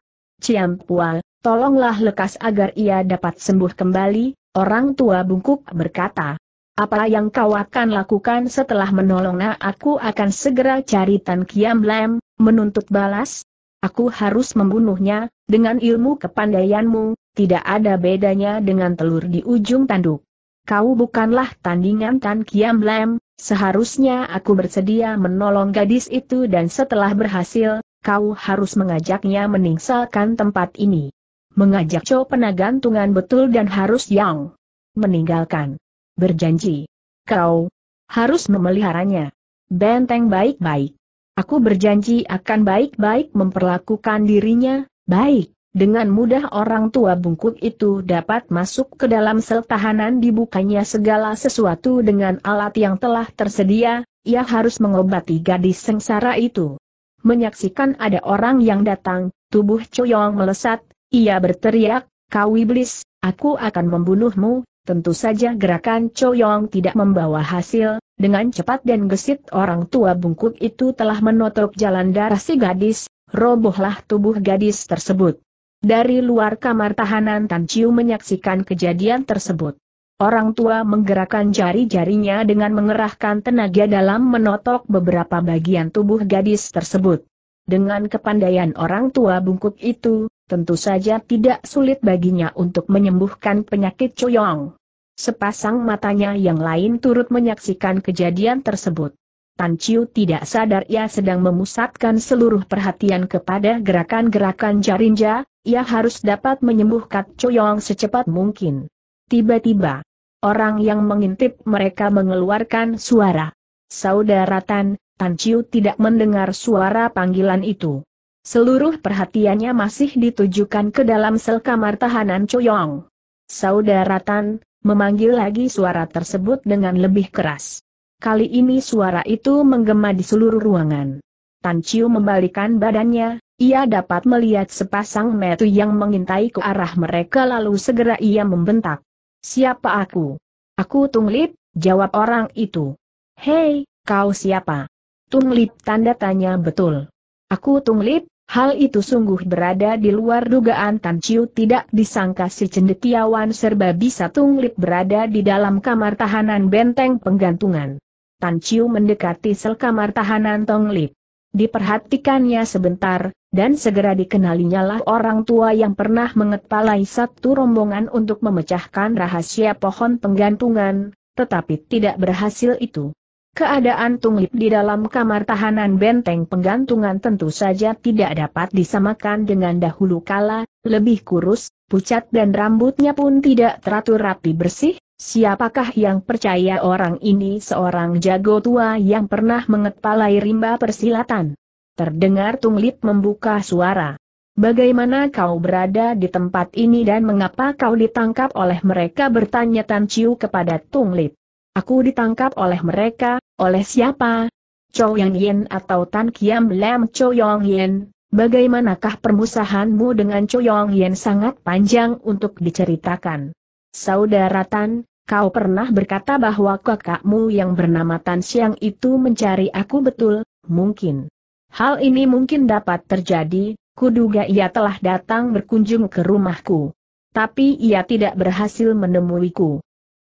Pua, tolonglah lekas agar ia dapat sembuh kembali, orang tua bungkuk berkata. Apa yang kau akan lakukan setelah menolongnya aku akan segera cari Tan Kiam Lam, menuntut balas? Aku harus membunuhnya, dengan ilmu kepandaianmu, tidak ada bedanya dengan telur di ujung tanduk. Kau bukanlah tandingan Tan Kiam Lam, Seharusnya aku bersedia menolong gadis itu dan setelah berhasil, kau harus mengajaknya meninggalkan tempat ini. Mengajak Cho penagantungan betul dan harus yang meninggalkan. Berjanji. Kau harus memeliharanya. Benteng baik-baik. Aku berjanji akan baik-baik memperlakukan dirinya, baik. Dengan mudah orang tua bungkuk itu dapat masuk ke dalam sel tahanan dibukanya segala sesuatu dengan alat yang telah tersedia, ia harus mengobati gadis sengsara itu. Menyaksikan ada orang yang datang, tubuh Choyong melesat, ia berteriak, kau iblis, aku akan membunuhmu, tentu saja gerakan Choyong tidak membawa hasil, dengan cepat dan gesit orang tua bungkuk itu telah menotok jalan darah si gadis, robohlah tubuh gadis tersebut. Dari luar kamar tahanan Tan Chiu menyaksikan kejadian tersebut. Orang tua menggerakkan jari-jarinya dengan mengerahkan tenaga dalam menotok beberapa bagian tubuh gadis tersebut. Dengan kepandaian orang tua bungkuk itu, tentu saja tidak sulit baginya untuk menyembuhkan penyakit Choyong. Sepasang matanya yang lain turut menyaksikan kejadian tersebut. Tan Chiu tidak sadar ia sedang memusatkan seluruh perhatian kepada gerakan-gerakan Jarinja, ia harus dapat menyembuhkan Choyong secepat mungkin. Tiba-tiba, orang yang mengintip mereka mengeluarkan suara. Saudara Tan, Tan Chiu tidak mendengar suara panggilan itu. Seluruh perhatiannya masih ditujukan ke dalam sel kamar tahanan Choyong. Saudara Tan, memanggil lagi suara tersebut dengan lebih keras. Kali ini suara itu menggema di seluruh ruangan. Tan Chiu membalikan badannya, ia dapat melihat sepasang metu yang mengintai ke arah mereka lalu segera ia membentak. Siapa aku? Aku Tung Lip, jawab orang itu. Hei, kau siapa? Tung Lip tanda tanya betul. Aku Tung Lip, hal itu sungguh berada di luar dugaan Tan Chiu tidak disangka si cendekiawan serba bisa Tung Lip berada di dalam kamar tahanan benteng penggantungan. Tan Chiu mendekati sel kamar tahanan Tong Lip. Diperhatikannya sebentar, dan segera dikenalinya lah orang tua yang pernah mengepalai satu rombongan untuk memecahkan rahasia pohon penggantungan, tetapi tidak berhasil itu. Keadaan Tung Lip di dalam kamar tahanan benteng penggantungan tentu saja tidak dapat disamakan dengan dahulu kala, lebih kurus, pucat dan rambutnya pun tidak teratur rapi bersih, Siapakah yang percaya orang ini seorang jago tua yang pernah mengepalai rimba persilatan? Terdengar Tunglit membuka suara. Bagaimana kau berada di tempat ini dan mengapa kau ditangkap oleh mereka bertanya Tan Chiu kepada Tunglit. Aku ditangkap oleh mereka, oleh siapa? Chow Yang Yen atau Tan Kiam Lam Chow Yang Yen, bagaimanakah permusahanmu dengan Chow Yang Yen sangat panjang untuk diceritakan. Saudara Tan, kau pernah berkata bahwa kakakmu yang bernama Tan Siang itu mencari aku betul, mungkin. Hal ini mungkin dapat terjadi, kuduga ia telah datang berkunjung ke rumahku. Tapi ia tidak berhasil menemuiku.